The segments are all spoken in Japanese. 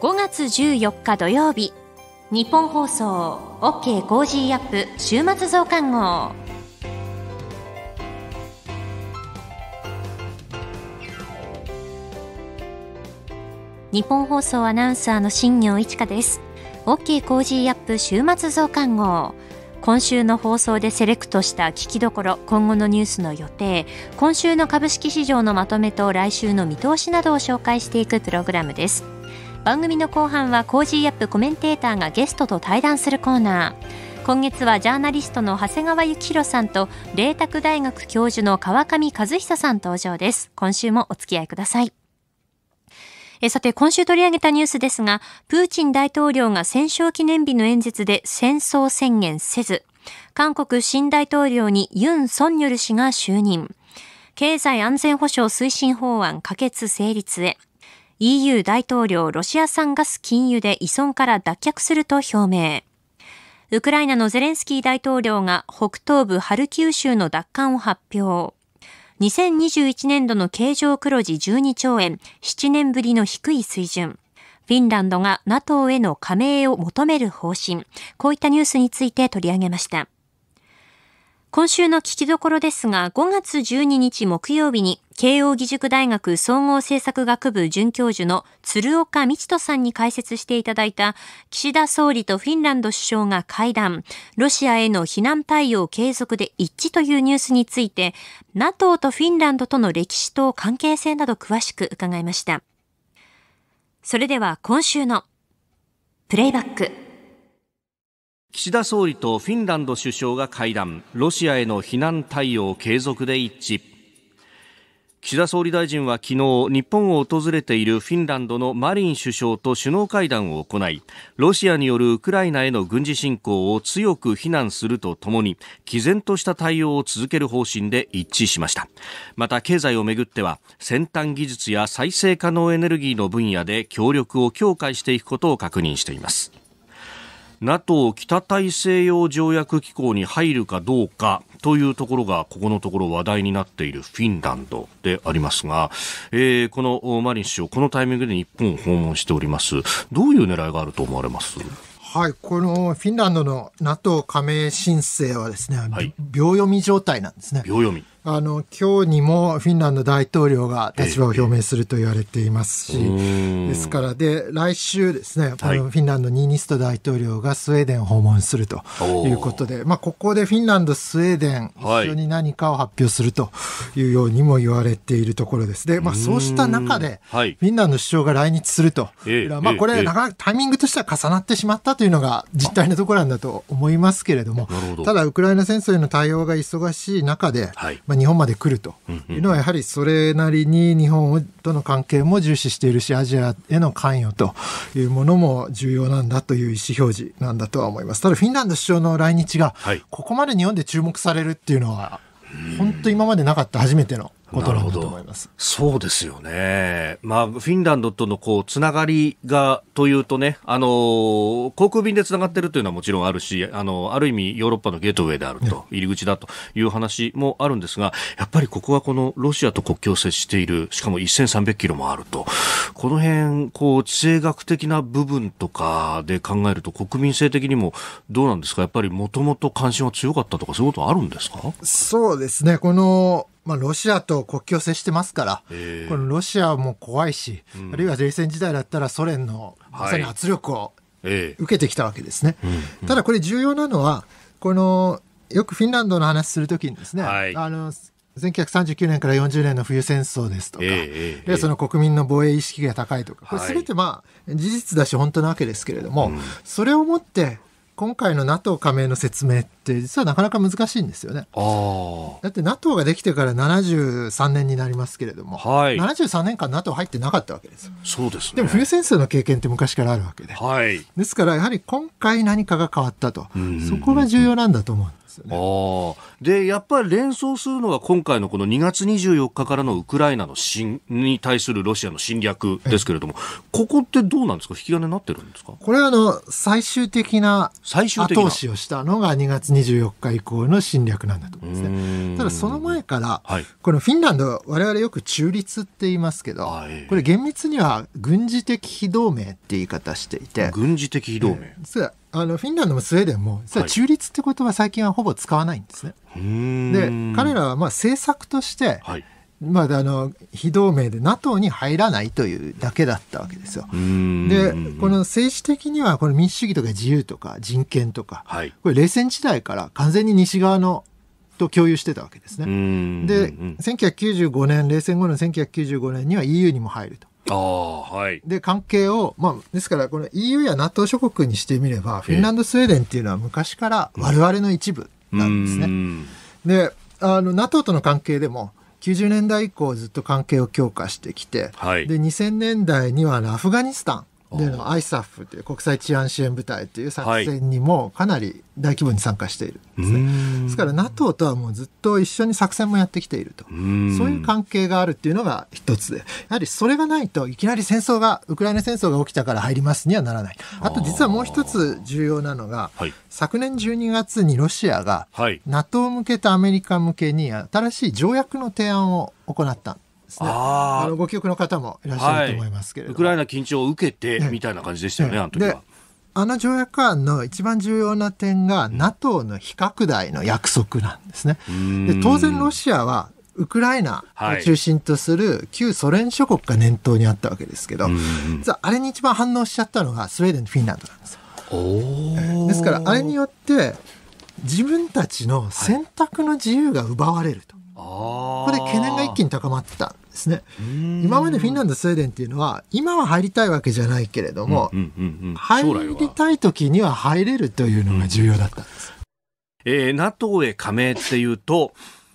5月14日土曜日日本放送 OK コージーアップ週末増刊号日本放送アナウンサーの新業一華です OK コージーアップ週末増刊号今週の放送でセレクトした聞きどころ今後のニュースの予定今週の株式市場のまとめと来週の見通しなどを紹介していくプログラムです番組の後半はコージーアップコメンテーターがゲストと対談するコーナー今月はジャーナリストの長谷川幸宏さんと麗澤大学教授の川上和久さん登場です今週もお付き合いくださいえさて、今週取り上げたニュースですが、プーチン大統領が戦勝記念日の演説で戦争宣言せず、韓国新大統領にユン・ソンニョル氏が就任。経済安全保障推進法案可決成立へ。EU 大統領ロシア産ガス禁輸で依存から脱却すると表明。ウクライナのゼレンスキー大統領が北東部ハルキウ州の奪還を発表。2021年度の経常黒字12兆円、7年ぶりの低い水準。フィンランドが NATO への加盟を求める方針。こういったニュースについて取り上げました。今週の聞きどころですが、5月12日木曜日に、慶應義塾大学総合政策学部准教授の鶴岡道人さんに解説していただいた、岸田総理とフィンランド首相が会談、ロシアへの非難対応継続で一致というニュースについて、NATO とフィンランドとの歴史と関係性など詳しく伺いました。それでは今週のプレイバック。岸田総理とフィンランド首相が会談ロシアへの非難対応継続で一致岸田総理大臣は昨日日本を訪れているフィンランドのマリン首相と首脳会談を行いロシアによるウクライナへの軍事侵攻を強く非難するとともに毅然とした対応を続ける方針で一致しましたまた経済をめぐっては先端技術や再生可能エネルギーの分野で協力を強化していくことを確認しています NATO 北大西洋条約機構に入るかどうかというところがここのところ話題になっているフィンランドでありますが、えー、このマリン首相このタイミングで日本を訪問しておりますどういう狙いがあると思われますはい、このフィンランドの NATO 加盟申請はですね、はい、秒読み状態なんですね。秒読み。あの今日にもフィンランド大統領が立場を表明すると言われていますし、ですからで、来週ですね、はい、フィンランド、ニーニスト大統領がスウェーデンを訪問するということで、まあ、ここでフィンランド、スウェーデン、一緒に何かを発表するというようにも言われているところです。で、まあ、そうした中で、フィンランド首相が来日すると、まあ、これ、なかなかタイミングとしては重なってしまったというのが実態のところなんだと思いますけれども、ただ、ウクライナ戦争への対応が忙しい中で、はいまあ日本まで来るというのは、やはりそれなりに日本との関係も重視しているし、アジアへの関与というものも重要なんだという意思表示なんだとは思います。ただ、フィンランド首相の来日が、ここまで日本で注目されるっていうのは、本当今までなかった初めてのことなんだと思います。そうですよね。まあ、フィンランドとのこう、つながりが、というとね、あのー、航空便でつながってるというのはもちろんあるし、あのー、ある意味ヨーロッパのゲートウェイであると、入り口だという話もあるんですが、やっぱりここはこのロシアと国境を接している、しかも1300キロもあると、この辺、こう、地政学的な部分とかで考えると、国民性的にもどうなんですかやっぱりもともと関心は強かったとか、そういうことあるんですかそうですね。この、まあ、ロシアと国境を接してますから、えー、このロシアも怖いし、うん、あるいは冷戦時代だったらソ連のまさに圧力を受けてきたわけですね。はいえー、ただこれ重要なのはこのよくフィンランドの話するときにですね、はい、あの1939年から40年の冬戦争ですとか、えー、でその国民の防衛意識が高いとか、これすべてまあ事実だし本当なわけですけれども、うん、それをもって今回の NATO 加盟の説明って実はなかなか難しいんですよね。だって NATO ができてから73年になりますけれども、はい、73年間 NATO 入ってなかったわけですそうです、ね、でも冬戦争の経験って昔からあるわけで、はい、ですからやはり今回何かが変わったと、そこが重要なんだと思うんですよね。でやっぱり連想するのは今回のこの2月24日からのウクライナの侵に対するロシアの侵略ですけれども、ここってどうなんですか引き金になってるんですかこれあの最終的な後押しをしたのが2月24日以降の侵略なんだと思うんですね。ただその前から、はい、このフィンランド我々よく中立って言いますけど、はい、これ厳密には軍事的非同盟って言い方していて軍事的非同盟、えー、あのフィンランドもスウェーデンも実は中立ってとは最近はほぼ使わないんですね。はい、で彼らはまあ政策として、はい、まあ、あの非同盟で NATO に入らないというだけだったわけですよ。でこの政治的にはこの民主主義とか自由とか人権とか、はい、これ冷戦時代から完全に西側のと共有してたわけですね。で1995年冷戦後の1995年には EU にも入ると。あはい、で関係を、まあ、ですからこの EU や NATO 諸国にしてみればフィンランド、スウェーデンっていうのは昔から我々の一部なんですね。うん、であの NATO との関係でも90年代以降ずっと関係を強化してきて、はい、で2000年代にはアフガニスタンでの ISAF という国際治安支援部隊という作戦にもかなり大規模に参加しているですね、ですから NATO とはもうずっと一緒に作戦もやってきているとそういう関係があるっていうのが一つでやはりそれがないといきなり戦争がウクライナ戦争が起きたから入りますにはならないあと実はもう一つ重要なのが、はい、昨年12月にロシアが NATO 向けとアメリカ向けに新しい条約の提案を行ったですねあのご記憶の方もいらっしゃると思いますけれども、はい、ウクライナ緊張を受けて、みたいな感じでしたよね、ねあの時は。あの条約案の一番重要な点が NATO の非拡大の約束なんですね。で当然ロシアはウクライナを中心とする旧ソ連諸国が念頭にあったわけですけど、はい、あれに一番反応しちゃったのがスウェーデンとフィンランドなんですよ。ですからあれによって自分たちの選択の自由が奪われると。これ懸念が一気に高まったんですね。今までフィンランド、スウェーデンっていうのは、今は入りたいわけじゃないけれども、うんうんうんうん、入りたい時には入れるというのが重要だったんです。うん、えー、NATO へ加盟っていうと、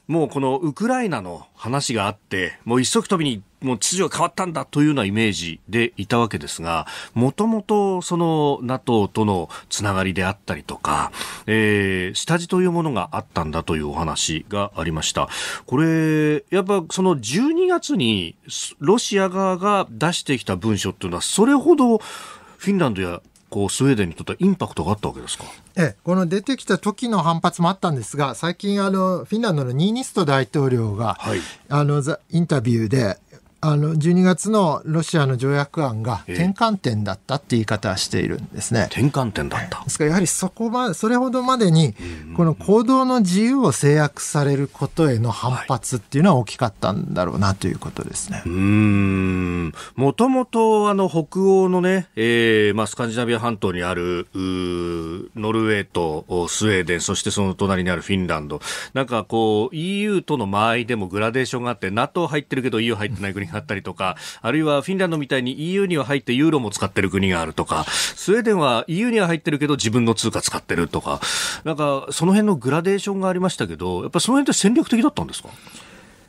もうこのウクライナの話があって、もう一足飛びにもう秩序が変わったんだというようなイメージでいたわけですが、もともとその NATO とのつながりであったりとか、えー、下地というものがあったんだというお話がありました。これ、やっぱその12月にロシア側が出してきた文書っていうのは、それほどフィンランドやこうスウェーデンにとってはインパクトがあったわけですかええ、この出てきた時の反発もあったんですが最近あのフィンランドのニーニスト大統領が、はい、あのインタビューであの12月のロシアの条約案が転換点だったって言い方はしているんですね。転換点だったですからやはりそこまでそれほどまでにこの行動の自由を制約されることへの反発っていうのは大きかったんだろうなということですね。うんもともとあの北欧のね、えーまあ、スカンジナビア半島にあるノルウェーとスウェーデンそしてその隣にあるフィンランドなんかこう EU との間合いでもグラデーションがあって NATO 入ってるけど EU 入ってない国があったりとか、あるいはフィンランドみたいに EU には入ってユーロも使ってる国があるとか、スウェーデンは EU には入ってるけど自分の通貨使ってるとか、なんかその辺のグラデーションがありましたけど、やっぱその辺って戦略的だったんですか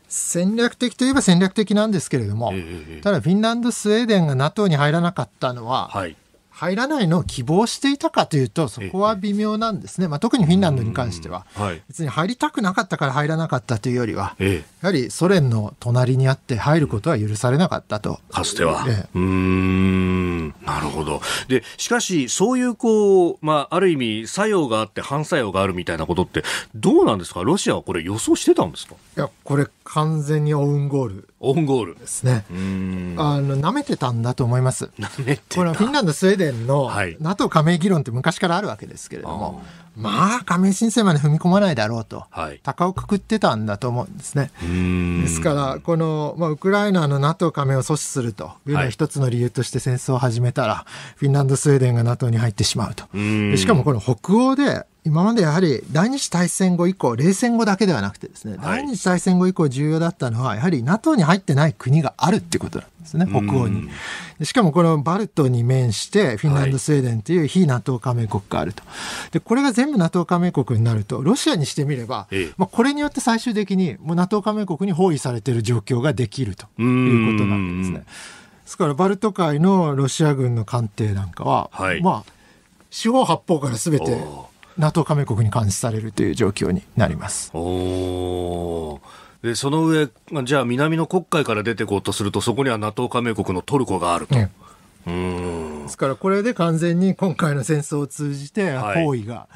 戦略的といえば戦略的なんですけれども、ただフィンランド、スウェーデンが NATO に入らなかったのは、はい、入らないのを希望していたかというと、そこは微妙なんですね、まあ、特にフィンランドに関しては、はい、別に入りたくなかったから入らなかったというよりは、ええ、やはりソ連の隣にあって、入ることは許されなかったと。かつては。ええ、うんなるほどで、しかし、そういうこう、まあ、ある意味、作用があって反作用があるみたいなことって、どうなんですか、ロシアはこれ、予想してたんですかいやこれ、完全にオウンゴールオンゴールですね。あの、舐めてたんだと思います。これはフィンランド、スウェーデンの NATO 加盟議論って昔からあるわけですけれども、あまあ、加盟申請まで踏み込まないだろうと、はい、高をくくってたんだと思うんですね。ですから、この、まあ、ウクライナの NATO 加盟を阻止するというのは一つの理由として戦争を始めたら、はい、フィンランド、スウェーデンが NATO に入ってしまうと。でしかもこの北欧で、今までやはり第二次大戦後以降、冷戦後だけではなくてですね、はい、第二次大戦後以降重要だったのは、やはり NATO に入ってない国があるってことなんですね、北欧に。しかもこのバルトに面して、フィンランド、スウェーデンという非 NATO 加盟国があると。で、これが全部 NATO 加盟国になると、ロシアにしてみれば、ええ、まあ、これによって最終的にもう NATO 加盟国に包囲されている状況ができるということなんですね。ですから、バルト海のロシア軍の艦艇なんかは、はい、まあ、四方八方からすべて、NATO 加盟国に監視されるという状況になります。おでその上、じゃあ南の黒海から出ていこうとすると、そこには NATO 加盟国のトルコがあると。ねうんですからこれで完全に今回の戦争を通じて行為が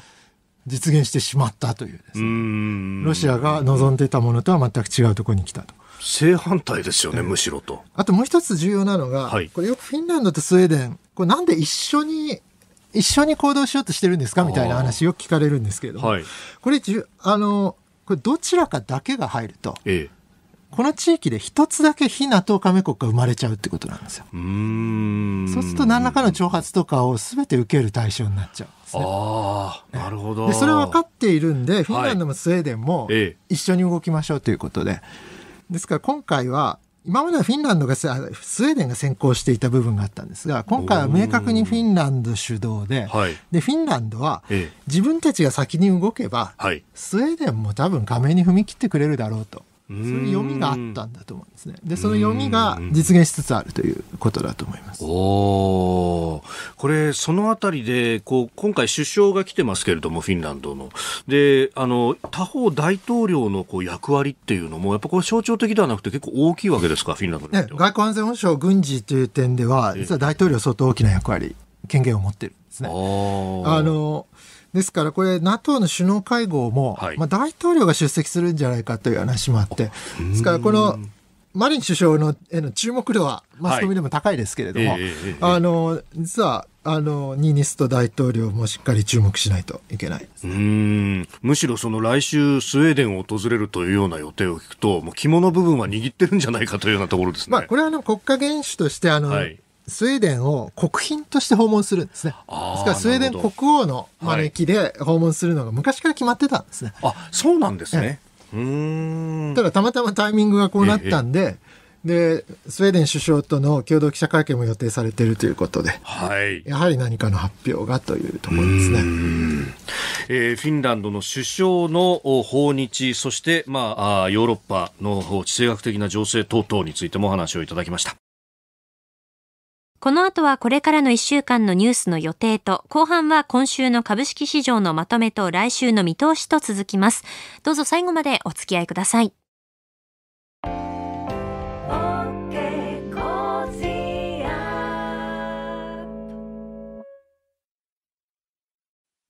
実現してしまったというですね、はい、ロシアが望んでいたものとは全く違うところに来たと。正反対ですよね、むしろと。あともう一つ重要なのが、はい、これよくフィンランドとスウェーデン、これなんで一緒に一緒に行動しようとしてるんですかみたいな話よく聞かれるんですけれども、はい、これあのこれどちらかだけが入ると、ええ、この地域で一つだけ非 NATO 加盟国が生まれちゃうってことなんですよ。うそうすると何らかの挑発とかを全て受ける対象になっちゃうんですね。あなるほどでそれは分かっているんでフィンランドもスウェーデンも一緒に動きましょうということで。ですから今回は今まではフィンランドがスウェーデンが先行していた部分があったんですが今回は明確にフィンランド主導ではい、でフィンランドは自分たちが先に動けば、スウェーデンも多分加盟に踏み切ってくれるだろうと。そういう読みがあったんだと思うんですね。で、その読みが実現しつつあるということだと思います。おこれ、そのあたりで、こう、今回首相が来てますけれども、フィンランドの。で、あの、他方大統領のこう役割っていうのも、やっぱこれ象徴的ではなくて結構大きいわけですか、フィンランドね、外交安全保障軍事という点では、実は大統領相当大きな役割、権限を持ってるんですね。あの、ですから、これ、NATO の首脳会合も、はい、まあ、大統領が出席するんじゃないかという話もあって、ですから、このマリン首相のへの注目度はマスコミでも高いですけれども、あの実はあのニーニスト大統領もしっかり注目しないといけない、ね、うんむしろその来週スウェーデンを訪れるというような予定を聞くともう肝の部分は握ってるんじゃないかというようなところですね、まあ、これはあの国家元首としてあの、はいスウェーデンを国賓として訪問するんですね。ですからスウェーデン国王の招きで訪問するのが昔から決まってたんですね。はい、あそうなんですね。うんただたまたまタイミングがこうなったんで、でスウェーデン首相との共同記者会見も予定されているということで、はい、やはり何かの発表がというところですね。えー、フィンランドの首相の訪日そして、まあ、ヨーロッパの地政学的な情勢等々についてもお話をいただきました。この後はこれからの1週間のニュースの予定と、後半は今週の株式市場のまとめと来週の見通しと続きます。どうぞ最後までお付き合いください。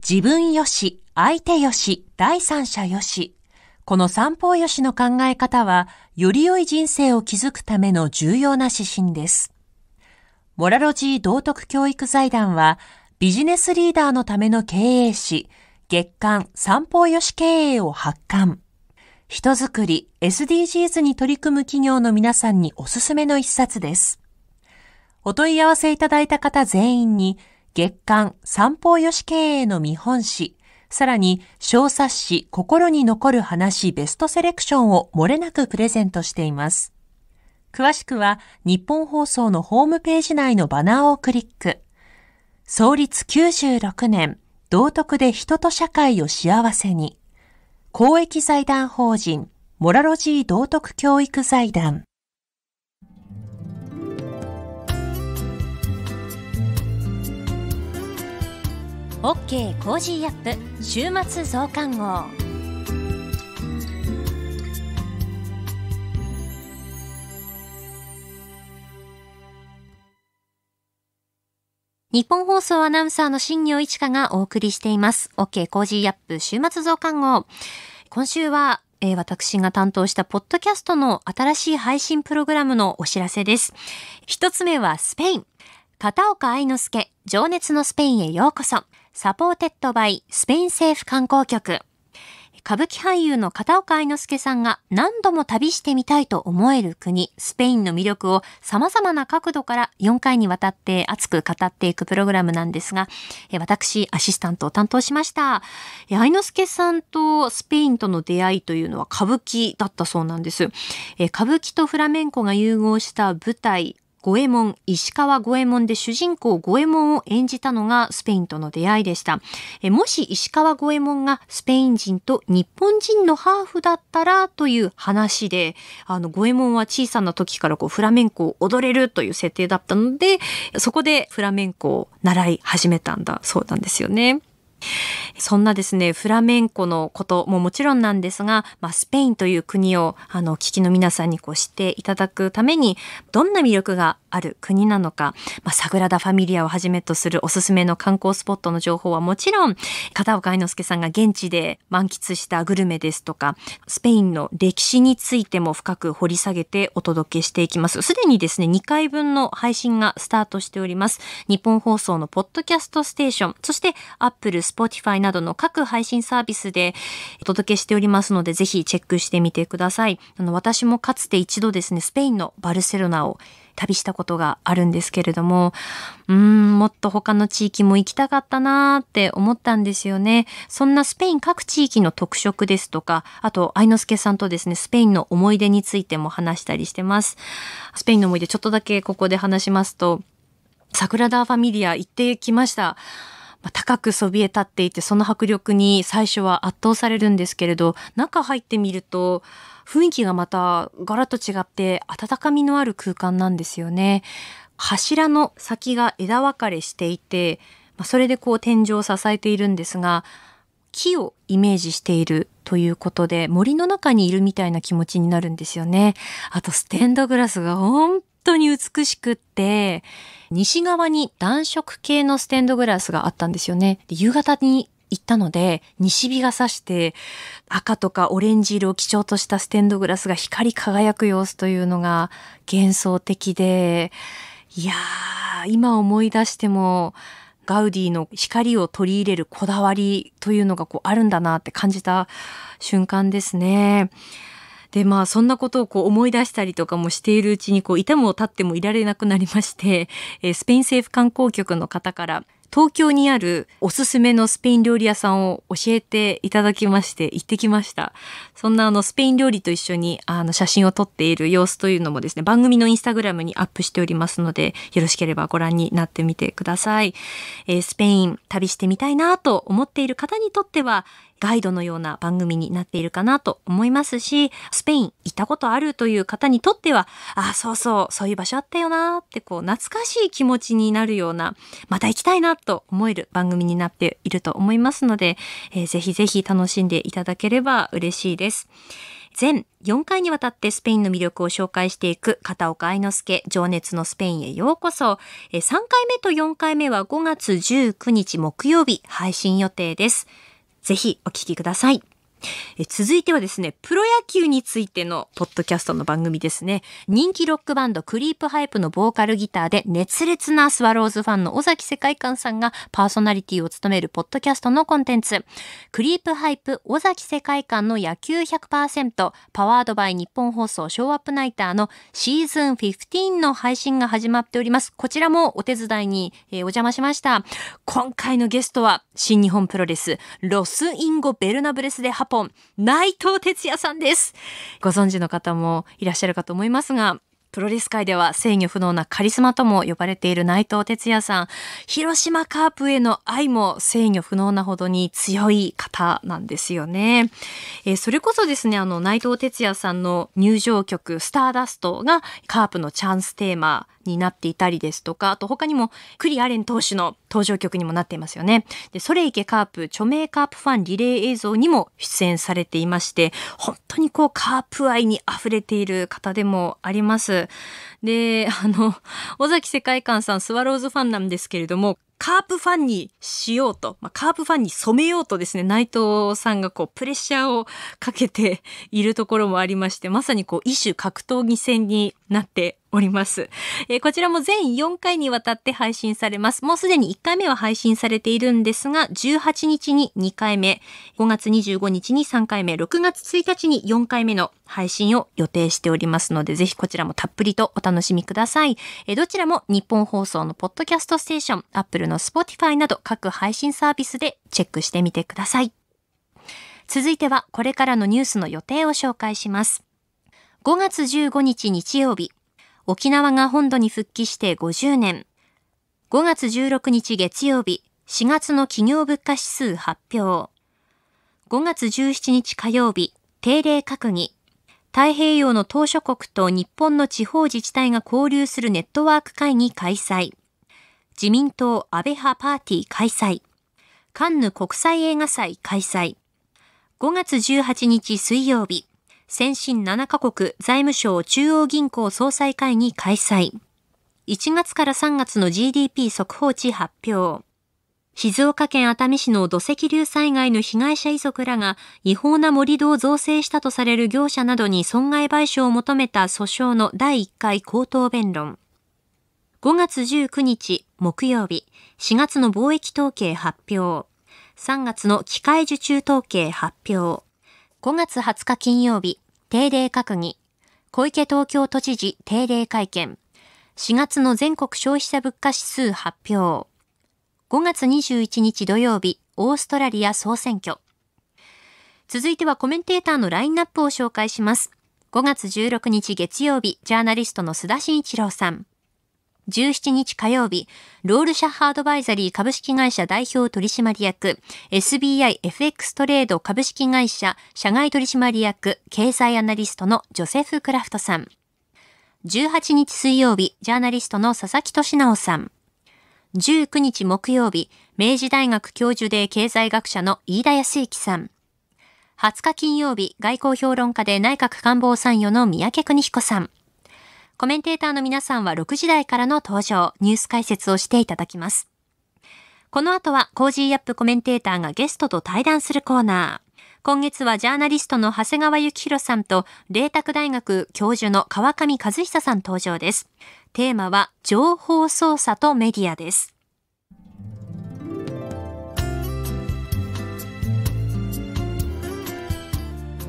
自分よし、相手よし、第三者よし。この三方よしの考え方は、より良い人生を築くための重要な指針です。モラロジー道徳教育財団は、ビジネスリーダーのための経営誌、月刊三方よし経営を発刊。人づくり、SDGs に取り組む企業の皆さんにおすすめの一冊です。お問い合わせいただいた方全員に、月刊三方よし経営の見本誌、さらに小冊子心に残る話ベストセレクションを漏れなくプレゼントしています。詳しくは日本放送のホームページ内のバナーをクリック。創立96年、道徳で人と社会を幸せに。公益財団法人、モラロジー道徳教育財団。OK コージーアップ週末増刊号。日本放送アナウンサーの新庄一華がお送りしています。OK コージーアップ週末増刊号。今週は、えー、私が担当したポッドキャストの新しい配信プログラムのお知らせです。一つ目はスペイン。片岡愛之助、情熱のスペインへようこそ。サポーテッドバイスペイン政府観光局。歌舞伎俳優の片岡愛之助さんが何度も旅してみたいと思える国、スペインの魅力を様々な角度から4回にわたって熱く語っていくプログラムなんですが、私、アシスタントを担当しました。愛之助さんとスペインとの出会いというのは歌舞伎だったそうなんです。歌舞伎とフラメンコが融合した舞台、五右衛門、石川五右衛門で主人公五右衛門を演じたのがスペインとの出会いでした。えもし石川五右衛門がスペイン人と日本人のハーフだったらという話で、あの五右衛門は小さな時からこうフラメンコを踊れるという設定だったので、そこでフラメンコを習い始めたんだそうなんですよね。そんなですね、フラメンコのことももちろんなんですが、まあ、スペインという国を、あの、聞きの皆さんにこう知っていただくために、どんな魅力がある国なのか、まあ、サグラダ・ファミリアをはじめとするおすすめの観光スポットの情報はもちろん、片岡愛之助さんが現地で満喫したグルメですとか、スペインの歴史についても深く掘り下げてお届けしていきます。すでにですね、2回分の配信がスタートしております。日本放送のポッドキャストステーション、そして Apple Spotify などの各配信サービスでお届けしておりますので、ぜひチェックしてみてください。あの、私もかつて一度ですね、スペインのバルセロナを旅したことがあるんですけれども、うん、もっと他の地域も行きたかったなーって思ったんですよね。そんなスペイン各地域の特色ですとか、あと、愛之助さんとですね、スペインの思い出についても話したりしてます。スペインの思い出ちょっとだけここで話しますと、サグラダ・ファミリア行ってきました。高くそびえ立っていてその迫力に最初は圧倒されるんですけれど中入ってみると雰囲気がまたガラッと違って温かみのある空間なんですよね。柱の先が枝分かれしていて、まあ、それでこう天井を支えているんですが木をイメージしているということで森の中にいるみたいな気持ちになるんですよね。あとステンドグラスが本当に美しくって、西側に暖色系のステンドグラスがあったんですよね。夕方に行ったので、西日が差して、赤とかオレンジ色を基調としたステンドグラスが光り輝く様子というのが幻想的で、いやー、今思い出しても、ガウディの光を取り入れるこだわりというのがこうあるんだなって感じた瞬間ですね。でまあそんなことをこう思い出したりとかもしているうちにこういても立ってもいられなくなりまして、えー、スペイン政府観光局の方から東京にあるおすすめのスペイン料理屋さんを教えていただきまして行ってきましたそんなあのスペイン料理と一緒にあの写真を撮っている様子というのもですね番組のインスタグラムにアップしておりますのでよろしければご覧になってみてください、えー、スペイン旅してみたいなと思っている方にとってはガイドのような番組になっているかなと思いますし、スペイン行ったことあるという方にとっては、あ、そうそう、そういう場所あったよなってこう懐かしい気持ちになるような、また行きたいなと思える番組になっていると思いますので、えー、ぜひぜひ楽しんでいただければ嬉しいです。全4回にわたってスペインの魅力を紹介していく片岡愛之助情熱のスペインへようこそ3回目と4回目は5月19日木曜日配信予定ですぜひお聴きください。え続いてはですね、プロ野球についてのポッドキャストの番組ですね。人気ロックバンドクリープハイプのボーカルギターで熱烈なスワローズファンの尾崎世界観さんがパーソナリティを務めるポッドキャストのコンテンツ。クリープハイプ尾崎世界観の野球100%パワードバイ日本放送ショーアップナイターのシーズン15の配信が始まっております。こちらもお手伝いに、えお邪魔しました。今回のゲストは新日本プロレスロスインゴベルナブレスで発ポン、内藤哲也さんです。ご存知の方もいらっしゃるかと思いますが、プロレス界では制御不能なカリスマとも呼ばれている内藤哲也さん。広島カープへの愛も制御不能なほどに強い方なんですよね。えー、それこそですね、あの内藤哲也さんの入場曲スターダストがカープのチャンステーマになっていたりですとか、あと他にもクリアレン投手の登場曲にもなっていますよね。で、ソレイケカープ、著名カープファンリレー映像にも出演されていまして、本当にこうカープ愛に溢れている方でもあります。で、あの、尾崎世界観さん、スワローズファンなんですけれども、カープファンにしようと、まあ、カープファンに染めようとですね、内藤さんがこうプレッシャーをかけているところもありまして、まさにこう異種格闘技戦になっております、えー、こちらも全4回にわたって配信されます。もうすでに1回目は配信されているんですが、18日に2回目、5月25日に3回目、6月1日に4回目の配信を予定しておりますので、ぜひこちらもたっぷりとお楽しみください。えー、どちらも日本放送のポッドキャストステーション、アップルの Spotify など各配信サービスでチェックしてみてください。続いてはこれからのニュースの予定を紹介します。5月15日日曜日、沖縄が本土に復帰して50年。5月16日月曜日、4月の企業物価指数発表。5月17日火曜日、定例閣議。太平洋の島しょ国と日本の地方自治体が交流するネットワーク会議開催。自民党安倍派パーティー開催。カンヌ国際映画祭開催。5月18日水曜日、先進7カ国財務省中央銀行総裁会議開催。1月から3月の GDP 速報値発表。静岡県熱海市の土石流災害の被害者遺族らが違法な盛り土を造成したとされる業者などに損害賠償を求めた訴訟の第1回口頭弁論。5月19日、木曜日、4月の貿易統計発表、3月の機械受注統計発表、5月20日金曜日、定例閣議、小池東京都知事定例会見、4月の全国消費者物価指数発表、5月21日土曜日、オーストラリア総選挙。続いてはコメンテーターのラインナップを紹介します。5月16日月曜日、ジャーナリストの須田慎一郎さん。17日火曜日、ロールシャッハアドバイザリー株式会社代表取締役、SBIFX トレード株式会社社外取締役、経済アナリストのジョセフ・クラフトさん。18日水曜日、ジャーナリストの佐々木俊直さん。19日木曜日、明治大学教授で経済学者の飯田康之さん。20日金曜日、外交評論家で内閣官房参与の三宅邦彦さん。コメンテーターの皆さんは6時台からの登場、ニュース解説をしていただきます。この後は、コージーアップコメンテーターがゲストと対談するコーナー。今月はジャーナリストの長谷川幸宏さんと、麗澤大学教授の川上和久さん登場です。テーマは、情報操作とメディアです。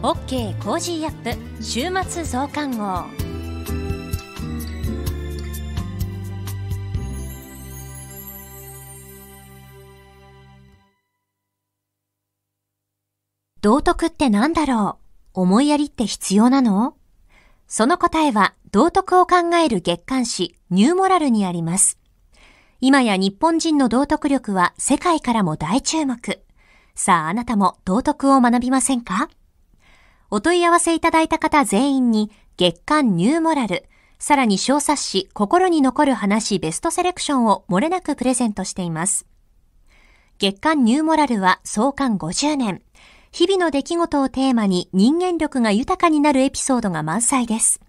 OK コージーアップ週末増刊号。道徳って何だろう思いやりって必要なのその答えは道徳を考える月刊誌ニューモラルにあります。今や日本人の道徳力は世界からも大注目。さああなたも道徳を学びませんかお問い合わせいただいた方全員に月刊ニューモラル、さらに小冊子心に残る話ベストセレクションを漏れなくプレゼントしています。月刊ニューモラルは創刊50年。日々の出来事をテーマに人間力が豊かになるエピソードが満載です。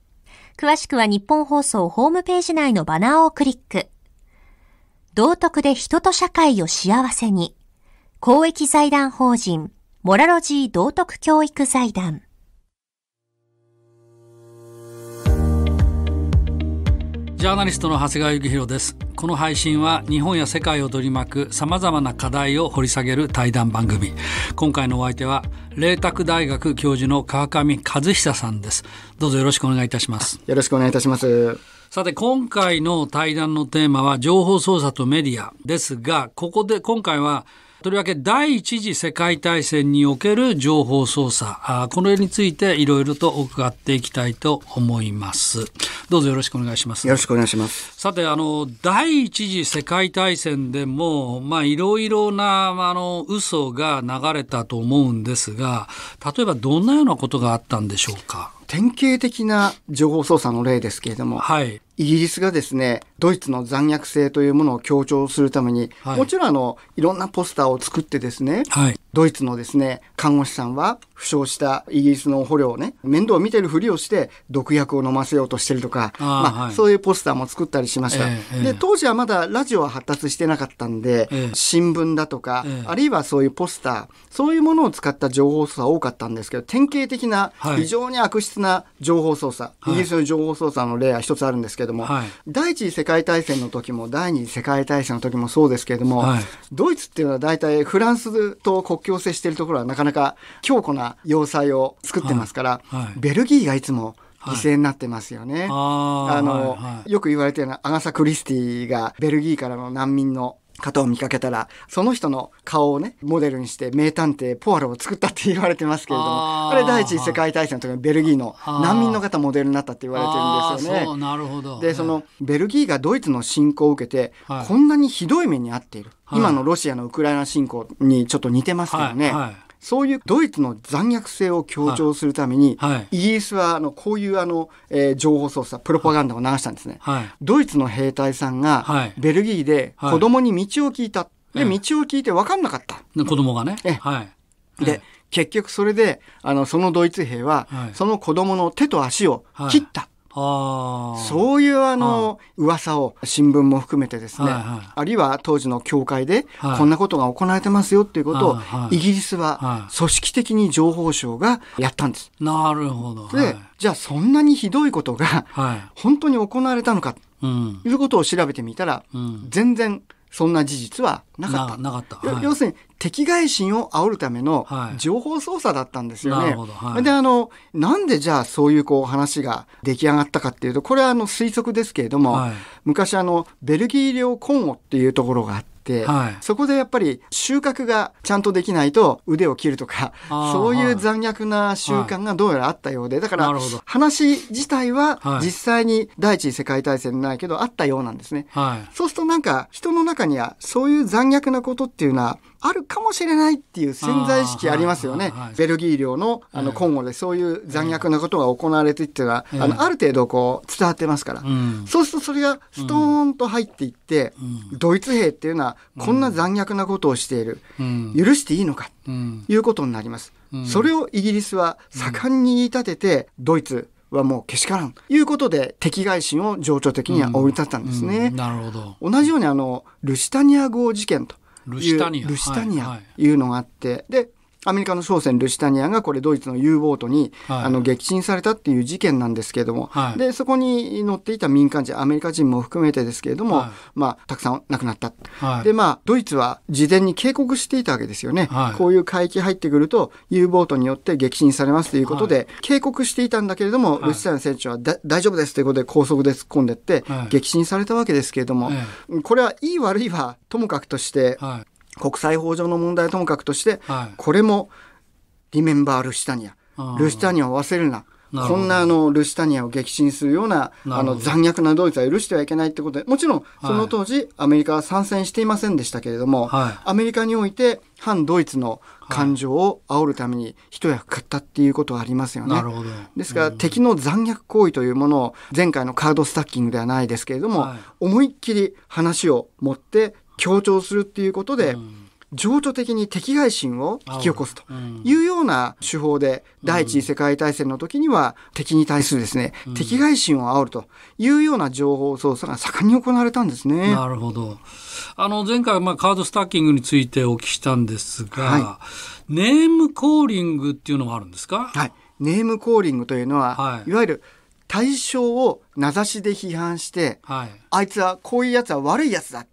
詳しくは日本放送ホームページ内のバナーをクリック。道徳で人と社会を幸せに。公益財団法人、モラロジー道徳教育財団。ジャーナリストの長谷川幸宏ですこの配信は日本や世界を取り巻くさまざまな課題を掘り下げる対談番組今回のお相手は麗澤大学教授の川上和久さんですどうぞよろしくお願いいたしますよろしくお願いいたしますさて今回の対談のテーマは情報操作とメディアですがここで今回はとりわけ第一次世界大戦における情報操作、あこれについていろいろと伺っていきたいと思います。どうぞよろしくお願いします。よろしくお願いします。さて、あの、第一次世界大戦でも、まあ、いろいろな、あの、嘘が流れたと思うんですが、例えばどんなようなことがあったんでしょうか。典型的な情報操作の例ですけれども、はい、イギリスがですねドイツの残虐性というものを強調するために、はい、もちろんあのいろんなポスターを作ってですね、はい、ドイツのですね看護師さんは負傷したイギリスの捕虜をね面倒を見てるふりをして毒薬を飲ませようとしてるとかまあ、はい、そういうポスターも作ったりしました、えー、で当時はまだラジオは発達してなかったんで、えー、新聞だとか、えー、あるいはそういうポスターそういうものを使った情報操作多かったんですけど典型的な非常に悪質な情報操作、イギリスの情報操作の例は一つあるんですけどけども、はい、第一次世界大戦の時も第二次世界大戦の時もそうですけれども、はい、ドイツっていうのは大体フランスと国境を接しているところはなかなか強固な要塞を作ってますから、はい、ベルギーがいつも犠牲になってますよね。はい、ああの、はいはい、よく言われてるのはアガサ・クリスティがベルギーからの難民の方を見かけたらその人の顔をねモデルにして名探偵ポアロを作ったって言われてますけれどもあれ第一次世界大戦の時にベルギーの難民の方モデルになったって言われてるんですよね。なるほどでそのベルギーがドイツの侵攻を受けて、はい、こんなにひどい目に遭っている、今のロシアのウクライナ侵攻にちょっと似てますけどね。はいそういうドイツの残虐性を強調するために、はい、イギリスはあのこういうあの、えー、情報操作プロパガンダを流したんですね、はい、ドイツの兵隊さんが、ベルギーで子供に道を聞いた、で道を聞いて分かんなかった、子供がね、はい、で、結局それであのそのドイツ兵は、その子供の手と足を切った、そういうあの噂を新聞も含めてですね、はいはい、あるいは当時の教会でこんなことが行われてますよっていうことをイギリスは組織的に情報省がやったんです。なるほど。で、じゃあそんなにひどいことが本当に行われたのかということを調べてみたら、全然そんな事実はなかった。なかった、はい、要するに敵外心を煽るための情報操作だったんですよね。はい、であのなんでじゃあそういうこう話が出来上がったかっていうとこれはあの推測ですけれども、はい、昔あのベルギー領コンゴっていうところがあっ、はい、そこでやっぱり収穫がちゃんとできないと腕を切るとかそういう残虐な習慣がどうやらあったようでだから話自体は実際に第一次世界大戦ないけどあったようなんですね。はい、そうするとなんか人の中にはそういう残虐なことっていうのはあるかもしれないっていう潜在意識ありますよね。ベルギー領のあのコンゴでそういう残虐なことが行われていってのは、あのある程度こう伝わってますから、そうするとそれがストーンと入っていって、ドイツ兵っていうのはこんな残虐なことをしている、許していいのかということになります。それをイギリスは盛んに言い立てて、ドイツはもうけしからんということで敵外心を情緒的には追い立ったんですね。なるほど同じようにあのルシタニア号事件とルシタニアいうのがあって、でアメリカの商船ルシタニアがこれドイツの U ボートに、はい、あの撃沈されたっていう事件なんですけれども、はい、でそこに乗っていた民間人アメリカ人も含めてですけれども、はい、まあ、たくさん亡くなった、でまあドイツは事前に警告していたわけですよね、こういう海域入ってくると U ボートによって撃沈されますということで、警告していたんだけれども、ルシタニア船長は大丈夫ですということで高速で突っ込んでって、撃沈されたわけですけれども、これはいい悪いはともかくとして、国際法上の問題ともかくとして、はい、これもリメンバールシタニア、ルシタニアを忘れるな、こんなあのルシタニアを撃沈するようなあの残虐なドイツは許してはいけないってことで、もちろんその当時、はい、アメリカは参戦していませんでしたけれども、はい、アメリカにおいて反ドイツの感情を煽るために一役買ったっていうことはありますよね。ですから、敵の残虐行為というものを前回のカードスタッキングではないですけれども、はい、思いっきり話を持って強調するっていうことで、情緒的に敵外心を引き起こすというような手法で、第一次世界大戦の時には敵に対するですね、うん、敵外心を煽るというような情報操作が盛んに行われたんですね。なるほど。あの、前回、まあ、カードスタッキングについてお聞きしたんですが、はい、ネームコーリングっていうのがあるんですかはい。ネームコーリングというのは、はい、いわゆる対象を名指しで批判して、はい、あいつはこういうやつは悪いやつだ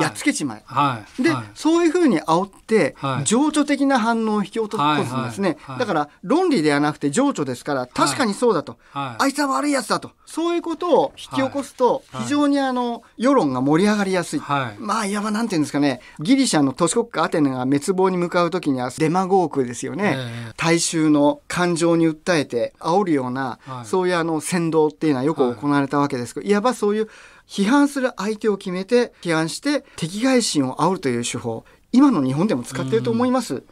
やっつけちまえ、はいで、はい、そういうふうに煽って、情緒的な反応を引き落とすんですね、だから論理ではなくて情緒ですから確かにそうだと、あいつは悪いやつだとそういうことを引き起こすと、非常にあの世論が盛り上がりやすい、まあいわばなんていうんですかねギリシャの都市国家アテネが滅亡に向かう時にはデマゴークですよね、えー、大衆の感情に訴えて煽るような、そういうあの扇動っていうのはよく行われたわけですけど、いわばそういう批判する相手を決めて批判して敵外心を煽るという手法今の日本でも使っていると思います、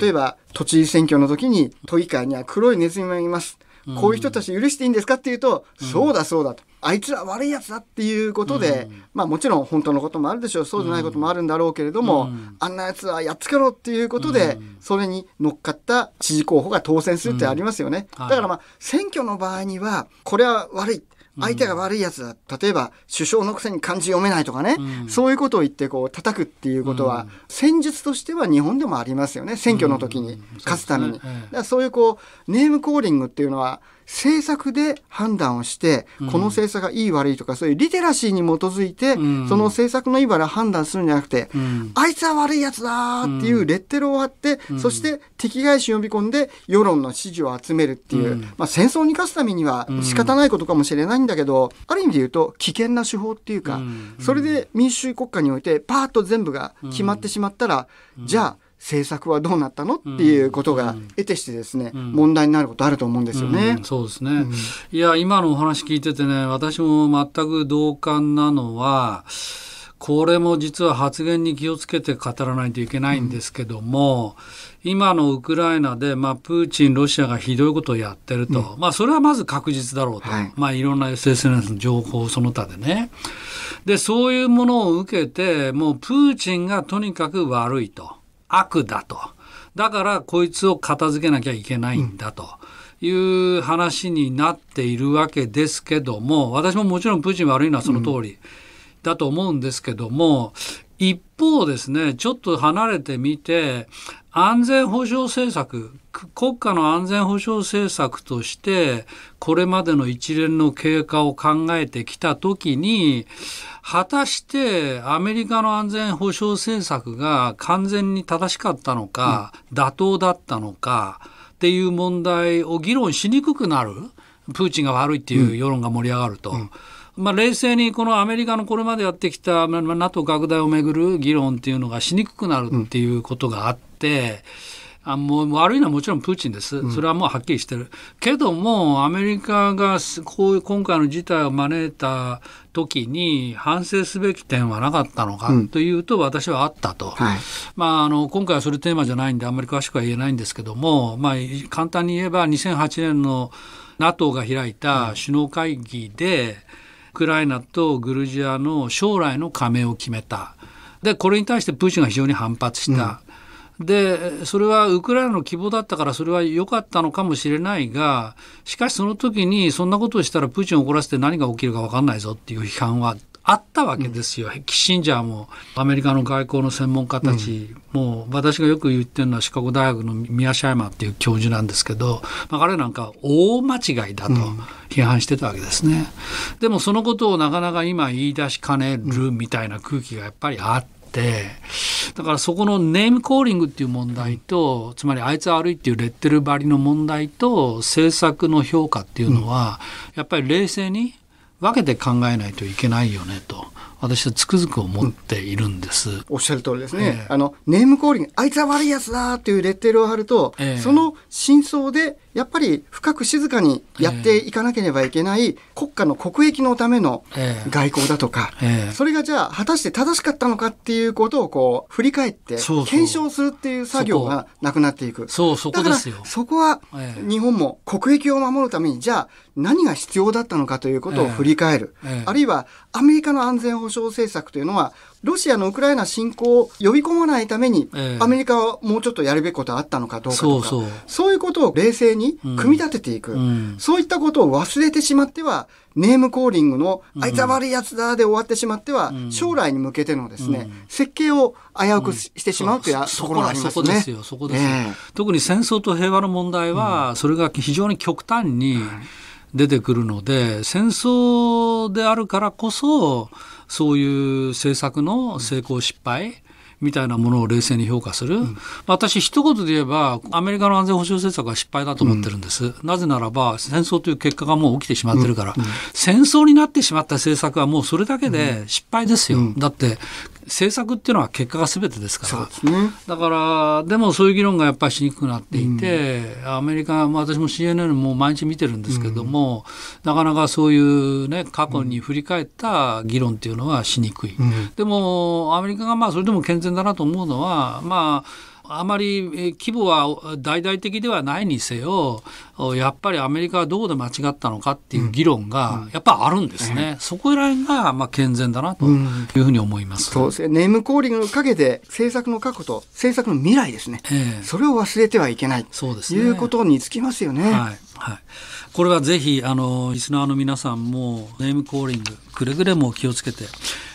例えば都知事選挙の時に都議会には黒いネズミがいますこういう人たち許していいんですかっていうと、そうだそうだと。あいつら悪いやつだっていうことで、まあもちろん本当のこともあるでしょう、そうじゃないこともあるんだろうけれども、あんなやつはやっつけろっていうことで、それに乗っかった知事候補が当選するってありますよね。だからまあ選挙の場合には、これは悪い。相手が悪いやつだ、例えば首相のくせに漢字読めないとかね、うん、そういうことを言ってこう叩くっていうことは、戦術としては日本でもありますよね選挙の時に勝つために。そうそういうこうネームコーリングっていうのは政策で判断をして、この政策がいい悪いとか、そういうリテラシーに基づいて、その政策のいい悪い判断するんじゃなくて、あいつは悪いやつだっていうレッテルを貼って、そして敵返し呼び込んで世論の支持を集めるっていう、まあ、戦争に勝つためには仕方ないことかもしれないんだけど、ある意味で言うと危険な手法っていうか、それで民主主義国家においてパーッと全部が決まってしまったら、じゃあ政策はどうなったのっていうことが得てしてですね、うんうん、問題になることあると思うんですよね。うん、そうですね、いや今のお話聞いててね私も全く同感なのはこれも実は発言に気をつけて語らないといけないんですけども、今のウクライナで、まあ、プーチン、ロシアがひどいことをやってると、まあ、それはまず確実だろうと、はい、まあ、いろんな SNS の情報その他でね。で、そういうものを受けて、もうプーチンがとにかく悪いと。悪だと。だからこいつを片付けなきゃいけないんだと。いう話になっているわけですけども私ももちろんプーチン悪いのはその通りだと思うんですけども、一方ですねちょっと離れてみて安全保障政策国家の安全保障政策としてこれまでの一連の経過を考えてきた時に果たしてアメリカの安全保障政策が完全に正しかったのか、うん、妥当だったのかっていう問題を議論しにくくなるプーチンが悪いっていう世論が盛り上がると。うんまあ、冷静にこのアメリカのこれまでやってきた NATO 拡大をめぐる議論っていうのがしにくくなるっていうことがあって、うんあもう悪いのはもちろんプーチンです、それはもうはっきりしてる、うん、けども、アメリカがこういう今回の事態を招いた時に、反省すべき点はなかったのかというと、私はあったと、まあ、あの今回はそれテーマじゃないんで、あんまり詳しくは言えないんですけども、まあ、簡単に言えば、2008年の NATO が開いた首脳会議で、ウクライナとグルジアの将来の加盟を決めた。でこれに対してプーチンが非常に反発した、でそれはウクライナの希望だったからそれは良かったのかもしれないがしかしその時にそんなことをしたらプーチンを怒らせて何が起きるか分かんないぞっていう批判はあったわけですよ、うん、キッシンジャーもアメリカの外交の専門家たち、うん、もう私がよく言ってるのはシカゴ大学のミヤシャイマーっていう教授なんですけど、まあ、彼なんか大間違いだと批判してたわけですね、うん、でもそのことをなかなか今言い出しかねるみたいな空気がやっぱりあって。てだからそこのネームコーリングっていう問題と、つまりあいつ悪いっていうレッテル貼りの問題と政策の評価っていうのは、やっぱり冷静に分けて考えないといけないよねと。私はつくづく思っているんです、うん、おっしゃる通りですね、えー、あのネームコーリングあいつは悪いやつだっていうレッテルを貼ると、えー、その真相でやっぱり深く静かにやっていかなければいけない国家の国益のための外交だとか、それがじゃあ果たして正しかったのかっていうことをこう振り返って検証するっていう作業がなくなっていく。そうそこですよ。そこは日本も国益を守るためにじゃあ何が必要だったのかということを振り返る。あるいはアメリカの安全保障政策というのはロシアのウクライナ侵攻を呼び込まないために、えー、アメリカはもうちょっとやるべきことあったのかどうかとかそういうことを冷静に組み立てていく、うん、そういったことを忘れてしまってはネームコーリングの、あいつは悪いやつだで終わってしまっては、うん、将来に向けてのですね、設計を危うくしてしまうというところがありますね。そこですよ、そこです、ね、特に戦争と平和の問題は、それが非常に極端に出てくるので、戦争であるからこそ、そういう政策の成功失敗みたいなものを冷静に評価する、うん、私一言で言えばアメリカの安全保障政策は失敗だと思ってるんです、うん、なぜならば戦争という結果がもう起きてしまってるから、うん、戦争になってしまった政策はもうそれだけで失敗ですよ、だって政策っていうのは結果が全てですから、ね、だからでもそういう議論がやっぱりしにくくなっていて、アメリカ、私も CNN も毎日見てるんですけども、なかなかそういうね過去に振り返った議論っていうのはしにくい、でもアメリカがまあそれでも健全然だなと思うのはまああまり規模は大々的ではないにせよやっぱりアメリカはどこで間違ったのかっていう議論がやっぱあるんですね、うんうん、そこら辺がまあ健全だなというふうに思います、うん、そうネームコーリングの陰で政策の過去と政策の未来ですね、えー、それを忘れてはいけないそうです、ね、いうことにつきますよね。はいはい、これはぜひあのリスナーの皆さんもネームコーリングくれぐれも気をつけて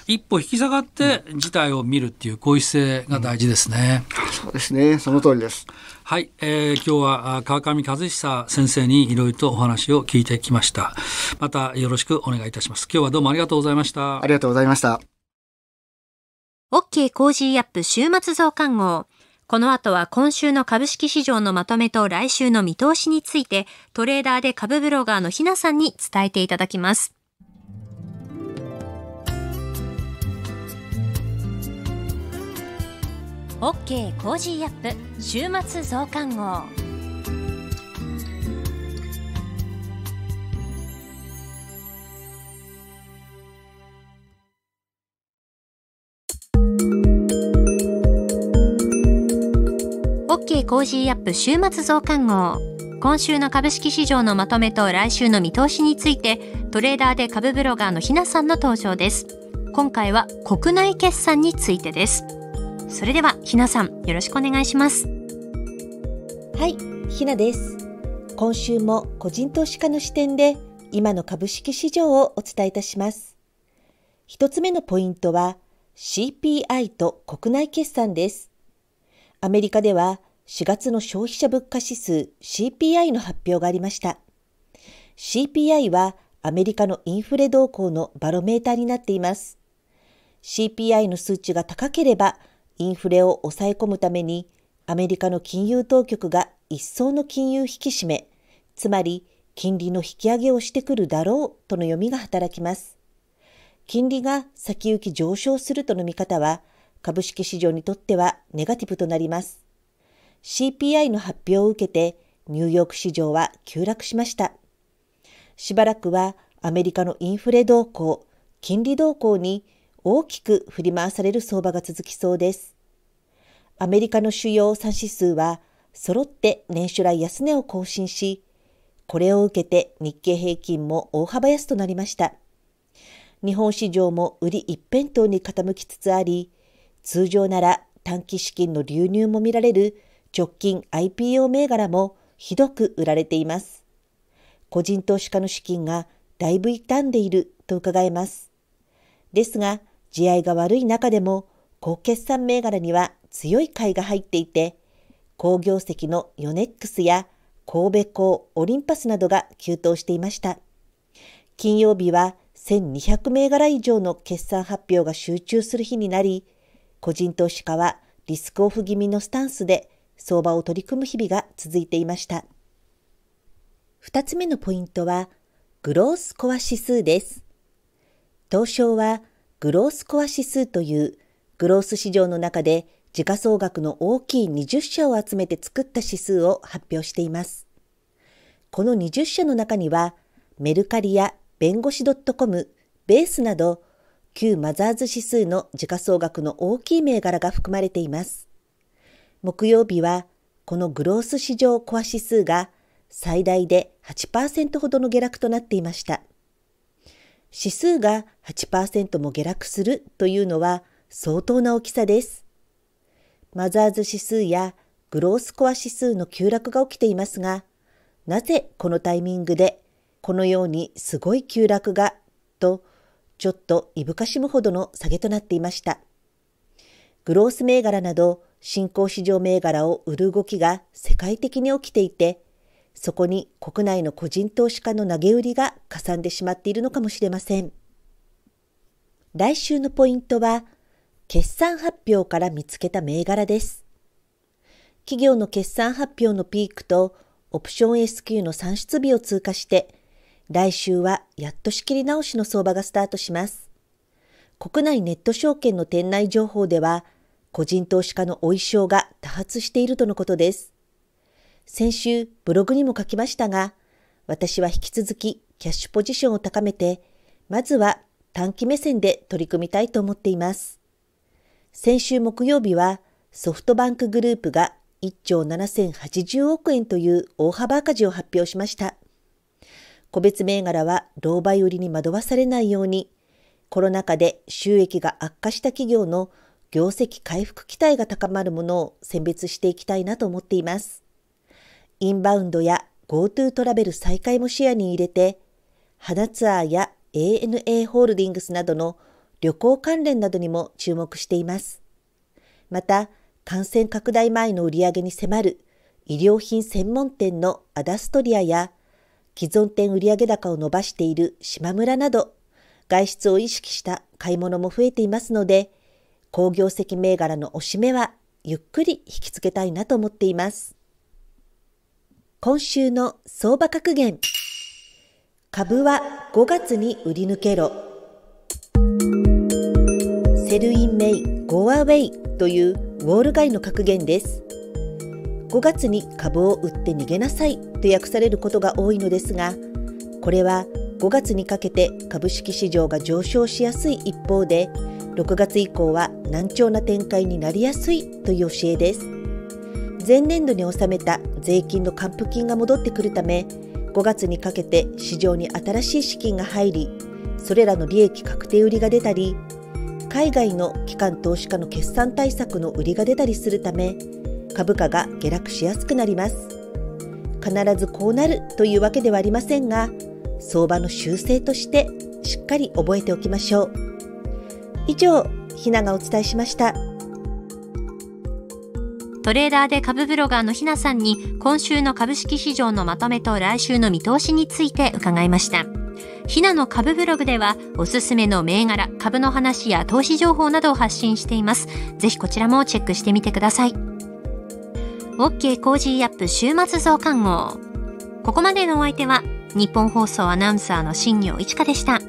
一歩引き下がって事態を見るっていうこういう姿勢が大事ですね、うん、そうですねその通りですはい、えー、今日は川上和久先生にいろいろとお話を聞いてきましたまたよろしくお願いいたします今日はどうもありがとうございましたありがとうございました OK コージーアップ週末増刊号この後は今週の株式市場のまとめと来週の見通しについて、トレーダーで株ブロガーのひなさんに伝えていただきます。OK コージーアップ週末増刊号。コージーアップ週末増刊号。今週の株式市場のまとめと来週の見通しについて、トレーダーで株ブロガーのひなさんの登場です。今回は国内決算についてです。それでは、ひなさん、よろしくお願いします。はい、ひなです。今週も個人投資家の視点で、今の株式市場をお伝えいたします。一つ目のポイントは、CPI と国内決算です。アメリカでは4月の消費者物価指数 CPI の発表がありました。CPI はアメリカのインフレ動向のバロメーターになっています。CPI の数値が高ければインフレを抑え込むためにアメリカの金融当局が一層の金融引き締め、つまり金利の引き上げをしてくるだろうとの読みが働きます。金利が先行き上昇するとの見方は株式市場にとってはネガティブとなります。CPI の発表を受けてニューヨーク市場は急落しました。しばらくはアメリカのインフレ動向、金利動向に大きく振り回される相場が続きそうです。アメリカの主要3指数は揃って年初来安値を更新し、これを受けて日経平均も大幅安となりました。日本市場も売り一辺倒に傾きつつあり、通常なら短期資金の流入も見られる直近 IPO 銘柄もひどく売られています。個人投資家の資金がだいぶ傷んでいると伺えます。ですが、地合が悪い中でも、高決算銘柄には強い買いが入っていて、好業績のヨネックスや神戸港オリンパスなどが急騰していました。金曜日は1200銘柄以上の決算発表が集中する日になり、個人投資家はリスクオフ気味のスタンスで相場を取り組む日々が続いていました。二つ目のポイントは、グロースコア指数です。東証は、グロースコア指数という、グロース市場の中で時価総額の大きい20社を集めて作った指数を発表しています。この20社の中には、メルカリや弁護士 .com、ベースなど、旧マザーズ指数の時価総額の大きい銘柄が含まれています。木曜日はこのグロース市場コア指数が最大で8%ほどの下落となっていました。指数が8%も下落するというのは相当な大きさです。マザーズ指数やグロースコア指数の急落が起きていますが、なぜこのタイミングでこのようにすごい急落がとちょっといぶかしむほどの下げとなっていました。グロース銘柄など新興市場銘柄を売る動きが世界的に起きていて、そこに国内の個人投資家の投げ売りがかさんでしまっているのかもしれません。来週のポイントは、決算発表から見つけた銘柄です。企業の決算発表のピークとオプション S q の算出日を通過して、来週はやっと仕切り直しの相場がスタートします。国内ネット証券の店内情報では、個人投資家のお衣装が多発しているとのことです。先週ブログにも書きましたが、私は引き続きキャッシュポジションを高めて、まずは短期目線で取り組みたいと思っています。先週木曜日はソフトバンクグループが1兆7080億円という大幅赤字を発表しました。個別銘柄は狼狽売りに惑わされないように、コロナ禍で収益が悪化した企業の業績回復期待が高まるものを選別していきたいなと思っています。インバウンドや GoTo トラベル再開も視野に入れて、花ツアーや ANA ホールディングスなどの旅行関連などにも注目しています。また、感染拡大前の売り上げに迫る医療品専門店のアダストリアや既存店売上高を伸ばしている島村など外出を意識した買い物も増えていますので好業績銘柄のおしめはゆっくり引きつけたいなと思っています。今週の相場格言。株は5月に売り抜けろ。セルインメイ、ゴアウェイというウォール街の格言です。5月に株を売って逃げなさいと訳されることが多いのですが、これは5月にかけて株式市場が上昇しやすい一方で6月以降は難聴な展開になりやすいという教えです前年度に納めた税金の還付金が戻ってくるため5月にかけて市場に新しい資金が入りそれらの利益確定売りが出たり海外の機関投資家の決算対策の売りが出たりするため株価が下落しやすくなります必ずこうなるというわけではありませんが相場の修正としてしっかり覚えておきましょう。以上、ひながお伝えしました。トレーダーで株ブロガーのひなさんに今週の株式市場のまとめと来週の見通しについて伺いました。ひなの株ブログではおすすめの銘柄、株の話や投資情報などを発信しています。ぜひこちらもチェックしてみてください。OK コージーアップ週末増刊号。ここまでのお相手は日本放送アナウンサーの新業一花でした。